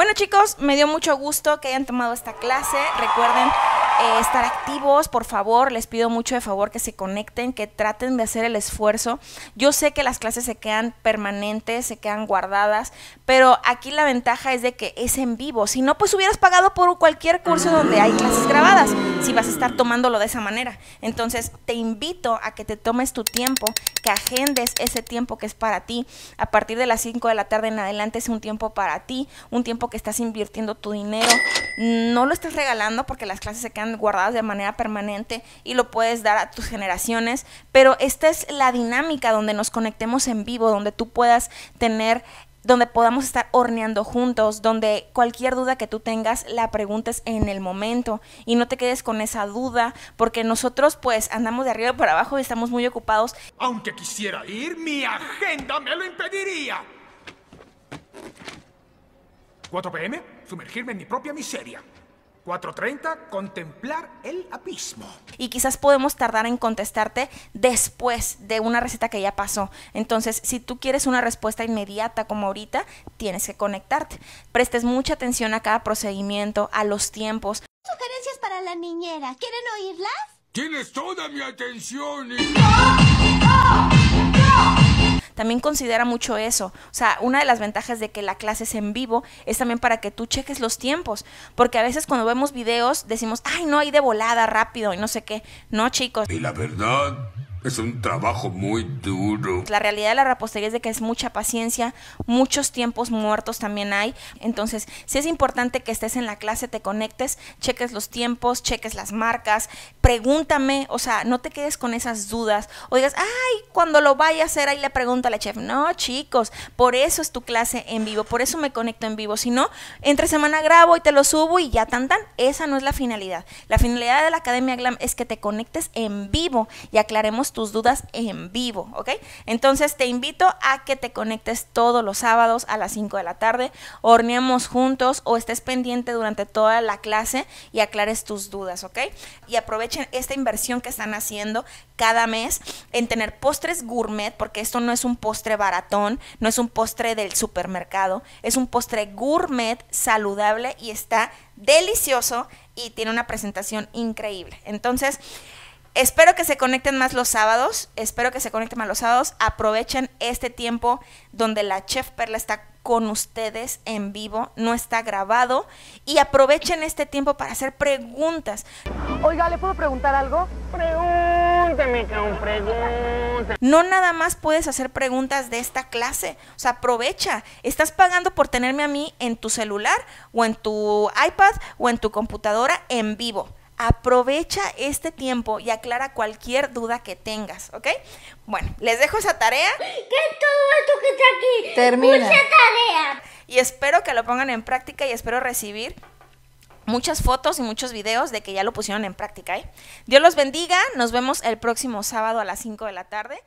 Bueno chicos, me dio mucho gusto que hayan tomado esta clase. Recuerden eh, estar activos, por favor, les pido mucho de favor que se conecten, que traten de hacer el esfuerzo. Yo sé que las clases se quedan permanentes, se quedan guardadas, pero aquí la ventaja es de que es en vivo. Si no, pues hubieras pagado por cualquier curso donde hay clases grabadas, si vas a estar tomándolo de esa manera. Entonces, te invito a que te tomes tu tiempo, que agendes ese tiempo que es para ti. A partir de las 5 de la tarde en adelante es un tiempo para ti, un tiempo que estás invirtiendo tu dinero. No lo estás regalando porque las clases se quedan guardadas de manera permanente y lo puedes dar a tus generaciones, pero esta es la dinámica donde nos conectemos en vivo, donde tú puedas tener donde podamos estar horneando juntos, donde cualquier duda que tú tengas la preguntes en el momento y no te quedes con esa duda, porque nosotros pues andamos de arriba para abajo y estamos muy ocupados. Aunque quisiera ir, mi agenda me lo impediría. 4 pm, sumergirme en mi propia miseria. 4.30, contemplar el abismo. Y quizás podemos tardar en contestarte después de una receta que ya pasó. Entonces, si tú quieres una respuesta inmediata como ahorita, tienes que conectarte. Prestes mucha atención a cada procedimiento, a los tiempos. Sugerencias para la niñera. ¿Quieren oírlas? Tienes toda mi atención también considera mucho eso. O sea, una de las ventajas de que la clase es en vivo es también para que tú cheques los tiempos, porque a veces cuando vemos videos decimos, ay, no, hay de volada, rápido y no sé qué. No, chicos. Y la verdad es un trabajo muy duro. La realidad de la repostería es de que es mucha paciencia, muchos tiempos muertos también hay. Entonces, sí es importante que estés en la clase, te conectes, cheques los tiempos, cheques las marcas, pregúntame, o sea, no te quedes con esas dudas. O digas, ay, cuando lo vaya a hacer, ahí le pregunto a la chef. No, chicos, por eso es tu clase en vivo, por eso me conecto en vivo. Si no, entre semana grabo y te lo subo y ya tan tan. Esa no es la finalidad. La finalidad de la Academia Glam es que te conectes en vivo y aclaremos tus dudas en vivo, ¿ok? Entonces te invito a que te conectes todos los sábados a las 5 de la tarde, horneamos juntos o estés pendiente durante toda la clase y aclares tus dudas, ¿ok? Y aprovechen esta inversión que están haciendo cada mes en tener postres gourmet, porque esto no es un postre baratón, no es un postre del supermercado, es un postre gourmet saludable y está delicioso y tiene una presentación increíble. Entonces, Espero que se conecten más los sábados, espero que se conecten más los sábados. Aprovechen este tiempo donde la chef Perla está con ustedes en vivo, no está grabado y aprovechen este tiempo para hacer preguntas. Oiga, ¿le puedo preguntar algo? Pregúnteme, cabrón, pregunten. No nada más puedes hacer preguntas de esta clase, o sea, aprovecha. Estás pagando por tenerme a mí en tu celular o en tu iPad o en tu computadora en vivo aprovecha este tiempo y aclara cualquier duda que tengas, ¿ok? Bueno, les dejo esa tarea. ¿Qué todo esto que está aquí? Termina. Mucha tarea. Y espero que lo pongan en práctica y espero recibir muchas fotos y muchos videos de que ya lo pusieron en práctica, ¿eh? Dios los bendiga, nos vemos el próximo sábado a las 5 de la tarde.